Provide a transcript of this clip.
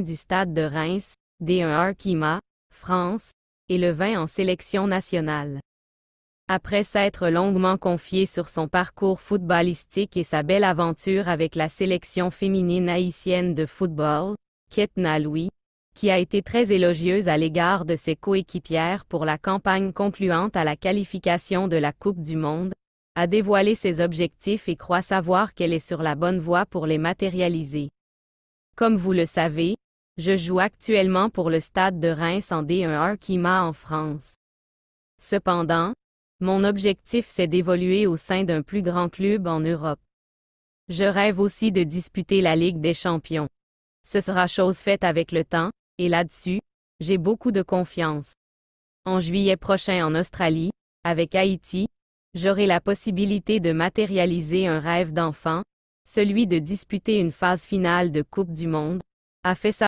du Stade de Reims, d 1 France, et le 20 en sélection nationale. Après s'être longuement confié sur son parcours footballistique et sa belle aventure avec la sélection féminine haïtienne de football, Ketna Louis, qui a été très élogieuse à l'égard de ses coéquipières pour la campagne concluante à la qualification de la Coupe du Monde, a dévoilé ses objectifs et croit savoir qu'elle est sur la bonne voie pour les matérialiser. Comme vous le savez, je joue actuellement pour le stade de Reims en D1 m'a en France. Cependant, mon objectif c'est d'évoluer au sein d'un plus grand club en Europe. Je rêve aussi de disputer la Ligue des champions. Ce sera chose faite avec le temps, et là-dessus, j'ai beaucoup de confiance. En juillet prochain en Australie, avec Haïti, j'aurai la possibilité de matérialiser un rêve d'enfant, celui de disputer une phase finale de Coupe du Monde, a fait sa